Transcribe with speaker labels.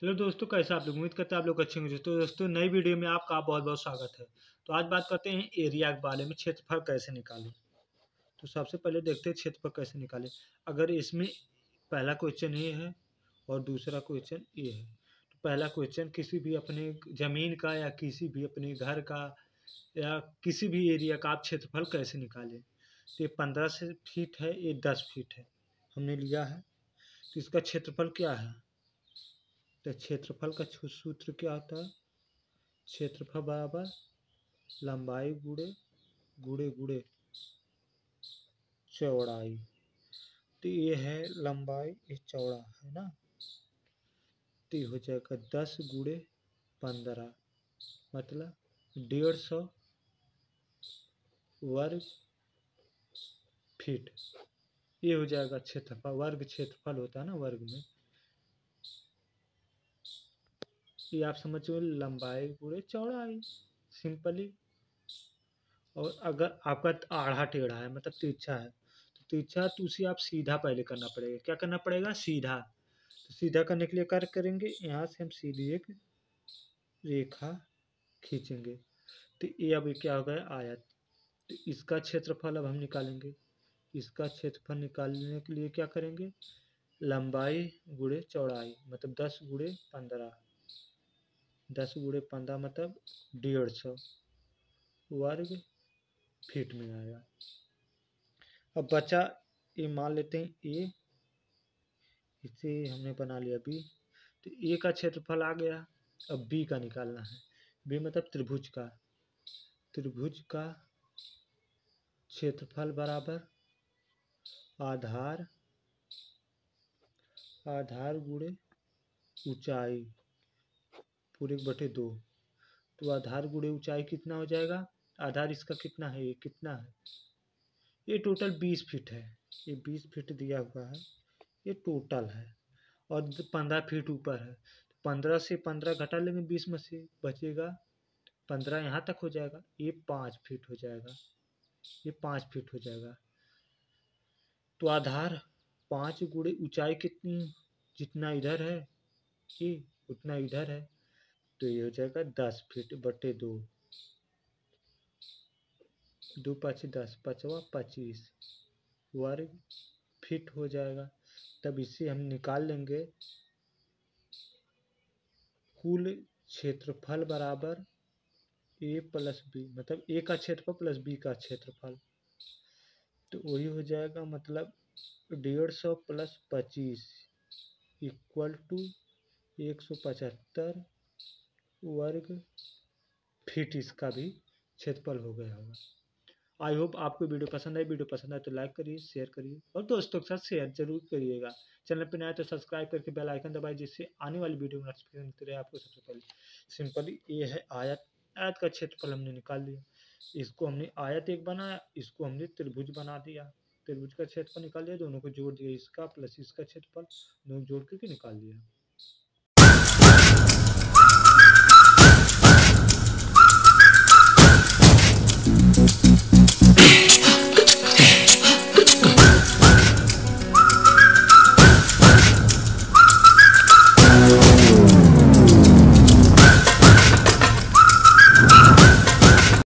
Speaker 1: चलो दोस्तों कैसे आप लोग उम्मीद करते हैं आप लोग अच्छे होंगे दोस्तों दोस्तों नई वीडियो में आपका बहुत बहुत स्वागत है तो आज बात करते हैं एरिया के बारे में क्षेत्रफल कैसे निकालें तो सबसे पहले देखते हैं क्षेत्रफल कैसे निकालें अगर इसमें पहला क्वेश्चन ये है और दूसरा क्वेश्चन ये है तो पहला क्वेश्चन किसी भी अपने ज़मीन का या किसी भी अपने घर का या किसी भी एरिया का आप क्षेत्रफल कैसे निकालें तो ये पंद्रह फीट है ये दस फीट है हमने लिया है तो इसका क्षेत्रफल क्या है तो क्षेत्रफल का सूत्र क्या होता है क्षेत्रफल बराबर लंबाई गुड़े गुड़े गुड़े चौड़ाई तो ये है लंबाई ये चौड़ा है ना तो हो जाएगा दस गुड़े पंद्रह मतलब डेढ़ सौ वर्ग फीट ये हो जाएगा क्षेत्रफल वर्ग क्षेत्रफल होता है ना वर्ग में ये आप समझ लंबाई पूरे चौड़ाई सिंपली और अगर आपका आढ़ा टेढ़ा है मतलब तिरछा है तो तिरछा तो उसे आप सीधा पहले करना पड़ेगा क्या करना पड़ेगा सीधा तो सीधा करने के लिए कार्य करेंगे यहाँ से हम सीधी एक रेखा खींचेंगे तो ये अब क्या हो गया आयत तो इसका क्षेत्रफल अब हम निकालेंगे इसका क्षेत्रफल निकालने के लिए क्या करेंगे लंबाई गुड़े चौड़ाई मतलब दस गुड़े पंद्रह दस गुड़े पंद्रह मतलब डेढ़ सौ वर्ग तो फीट में आएगा अब बचा ये मान लेते हैं ए इसे हमने बना लिया बी तो ए का क्षेत्रफल आ गया अब बी का निकालना है बी मतलब त्रिभुज का त्रिभुज का क्षेत्रफल बराबर आधार आधार गुड़े ऊंचाई पूरे बटे दो तो आधार गुड़े ऊंचाई कितना हो जाएगा आधार इसका कितना है ये कितना है ये टोटल बीस फीट है ये बीस फीट दिया हुआ है ये टोटल है और पंद्रह फीट ऊपर है तो पंद्रह से पंद्रह घटा लेंगे बीस में से बचेगा पंद्रह यहाँ तक हो जाएगा ये पाँच फीट हो जाएगा ये पाँच फीट हो जाएगा तो आधार पाँच गुड़े ऊंचाई कितनी जितना इधर है ये उतना इधर है तो ये हो जाएगा दस फीट बटे दो दो पाँच दस पचवा पच्चीस वर्ग फिट हो जाएगा तब इसे हम निकाल लेंगे कुल क्षेत्रफल बराबर ए प्लस बी मतलब ए का क्षेत्रफल प्लस बी का क्षेत्रफल तो वही हो जाएगा मतलब डेढ़ सौ प्लस पच्चीस इक्वल टू एक सौ पचहत्तर वर्ग फीट इसका भी क्षेत्रफल हो गया होगा आई होप आपको वीडियो पसंद आई वीडियो पसंद आए तो लाइक करिए शेयर करिए और दोस्तों के साथ शेयर जरूर करिएगा चैनल पर नया तो सब्सक्राइब करके बेल आइकन दबाए जिससे आने वाली वीडियो में नोटिफिकेशन मिलते रहे आपको सबसे पहले सिंपली ये है आयत आयत का क्षेत्रफल हमने निकाल लिया इसको हमने आयत एक बनाया इसको हमने त्रिभुज बना दिया त्रिभुज का क्षेत्रफल निकाल दिया दोनों को जोड़ दिया इसका प्लस इसका क्षेत्रफल दोनों जोड़ करके निकाल लिया